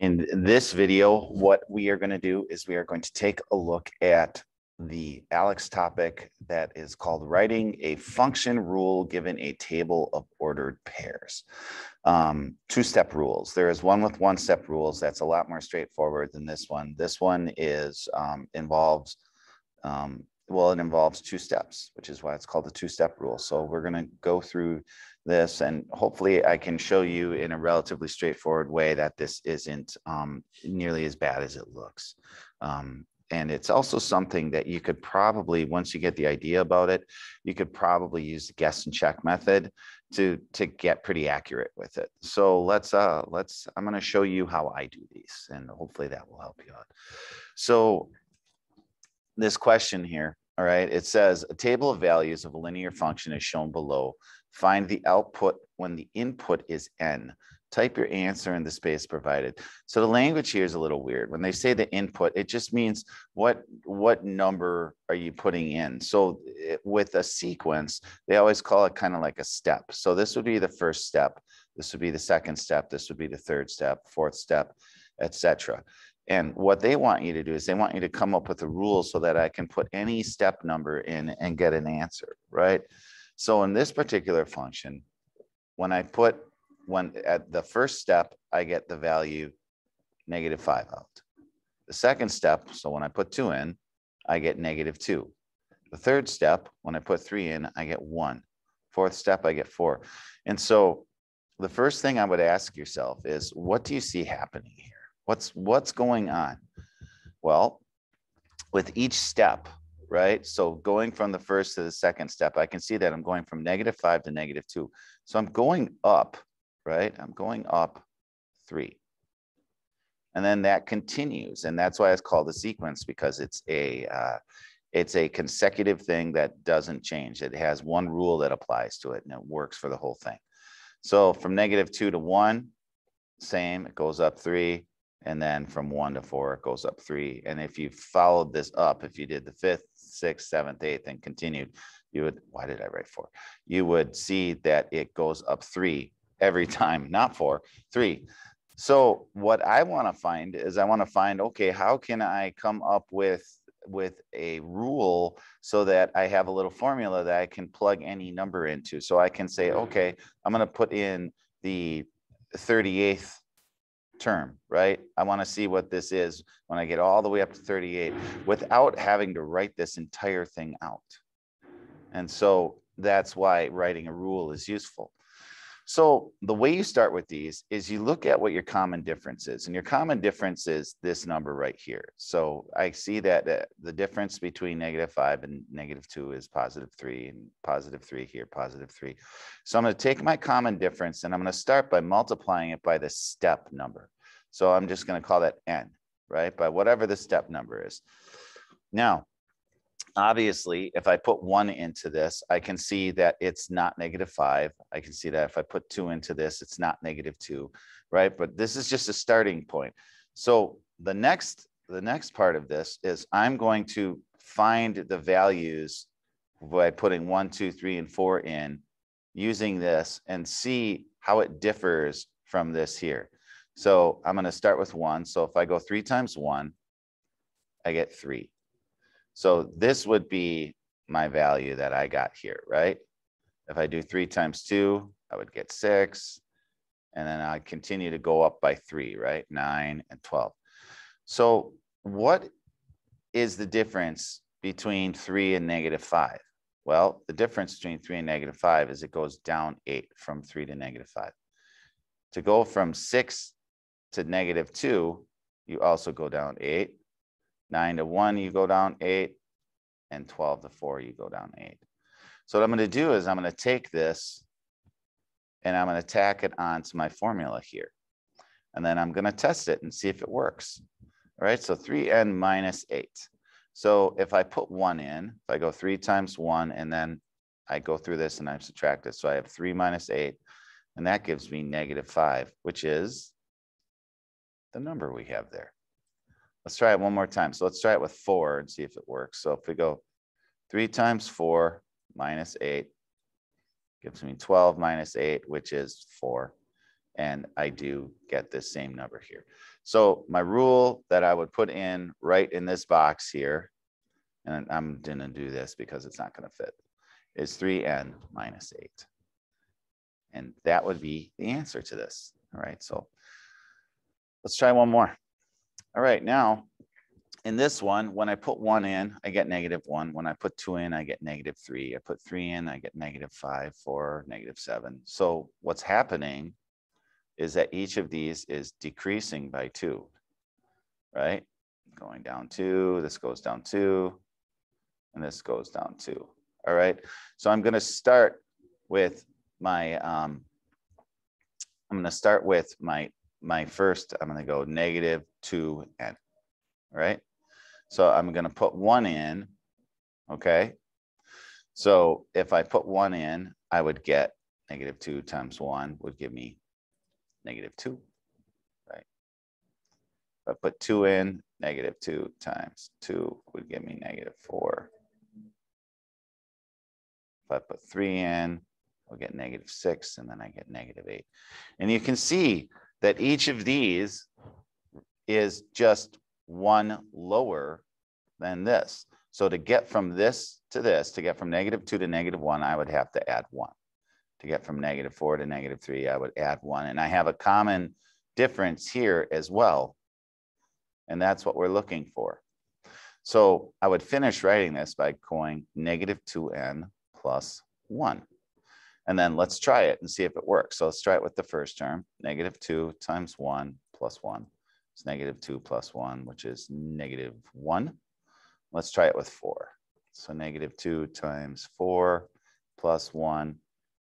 In this video, what we are going to do is we are going to take a look at the Alex topic that is called writing a function rule given a table of ordered pairs. Um, two-step rules. There is one with one-step rules that's a lot more straightforward than this one. This one is um, involves um, well, it involves two steps, which is why it's called the two step rule. So we're going to go through this and hopefully I can show you in a relatively straightforward way that this isn't um, nearly as bad as it looks. Um, and it's also something that you could probably, once you get the idea about it, you could probably use the guess and check method to, to get pretty accurate with it. So let's, uh, let's, I'm gonna show you how I do these and hopefully that will help you out. So this question here, all right, it says a table of values of a linear function is shown below. Find the output when the input is n. Type your answer in the space provided. So the language here is a little weird. When they say the input, it just means what what number are you putting in? So it, eh, with a sequence, they always call it kind of like a step. So this would be the first step. This would be the second step. This would be the third step, fourth step, etc. And what they want you to do is they want you to come up with a rule so that I can put any step number in and get an answer, right? So in this particular function, when I put when at the first step, I get the value negative five out. The second step, so when I put two in, I get negative two. The third step, when I put three in, I get one. Fourth step, I get four. And so the first thing I would ask yourself is what do you see happening What's what's going on? Well, with each step, right? So going from the first to the second step, I can see that I'm going from negative five to negative two. So I'm going up, right? I'm going up three. And then that continues. And that's why it's called a sequence because it's a, uh, it's a consecutive thing that doesn't change. It has one rule that applies to it and it works for the whole thing. So from negative two to one, same, it goes up three, and then from one to four, it goes up three. And if you followed this up, if you did the fifth, sixth, seventh, eighth, and continued, you would, why did I write four? You would see that it goes up three every time, not four, three. So what I want to find is I want to find, okay, how can I come up with with a rule so that I have a little formula that I can plug any number into. So I can say, mm-hmm. okay, I'm going to put in the 38th term, right? I want to see what this is when I get all the way up to 38 without having to write this entire thing out. And so that's why writing a rule is useful. So the way you start with these is you look at what your common difference is and your common difference is this number right here. So I see that uh, the difference between negative five and negative two is positive three and positive three here, positive three. So I'm gonna take my common difference and I'm gonna start by multiplying it by the step number. So I'm just gonna call that N, right? By whatever the step number is. Now, obviously, if I put one into this, I can see that it's not negative five. I can see that if I put two into this, it's not negative two, right? But this is just a starting point. So the next, the next part of this is I'm going to find the values by putting one, two, three, and four in using this and see how it differs from this here. So I'm going to start with one. So if I go three times one, I get three. So this would be my value that I got here, right? If I do three times two, I would get six. And then I continue to go up by three, right? Nine and 12. So what is the difference between three and negative five? Well, the difference between three and negative five is it goes down eight from three to negative five. To go from six to negative two, you also go down eight nine to one, you go down eight, and 12 to four, you go down eight. So what I'm gonna do is I'm gonna take this and I'm gonna tack it onto my formula here. And then I'm gonna test it and see if it works. All right, so 3n minus 8. So if I put 1 in, if I go 3 times 1, and then I go through this and I subtract it. So I have 3 minus 8, and that gives me negative 5, which is the number we have there. Let's try it one more time. So let's try it with four and see if it works. So if we go three times four minus eight gives me 12 minus eight, which is four. And I do get this same number here. So my rule that I would put in right in this box here, and I'm gonna do this because it's not gonna fit, is 3n minus eight. And that would be the answer to this. All right, so let's try one more. All right, now in this one, when I put one in, I get negative one. When I put two in, I get negative three. I put three in, I get negative five, four, negative seven. So what's happening is that each of these is decreasing by two, right? Going down two, this goes down two, and this goes down two. All right, so I'm gonna start with my, um, I'm gonna start with my my first, I'm going to go negative 2n, right? So I'm going to put 1 in, okay? So if I put 1 in, I would get negative 2 times 1 would give me negative 2, right? If I put 2 in, negative 2 times 2 would give me negative 4. If I put 3 in, I'll get negative 6, and then I get negative 8. And you can see that each of these is just one lower than this. So to get from this to this, to get from negative two to negative one, I would have to add one. To get from negative four to negative three, I would add one. And I have a common difference here as well. And that's what we're looking for. So I would finish writing this by going negative 2n plus 1 and then let's try it and see if it works. So let's try it with the first term, negative two times one plus one. It's negative two plus one, which is negative one. Let's try it with four. So negative two times four plus one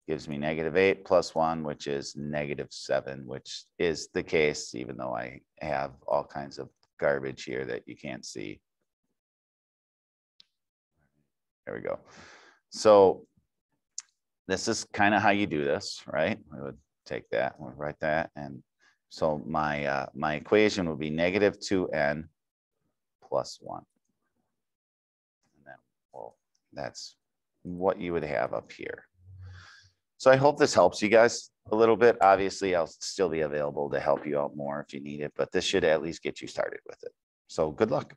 gives me negative eight plus one, which is negative seven, which is the case, even though I have all kinds of garbage here that you can't see. There we go. So this is kind of how you do this, right? We would take that, we write that. And so my, uh, my equation would be negative 2n plus 1. And then, well, that's what you would have up here. So I hope this helps you guys a little bit. Obviously, I'll still be available to help you out more if you need it, but this should at least get you started with it. So good luck.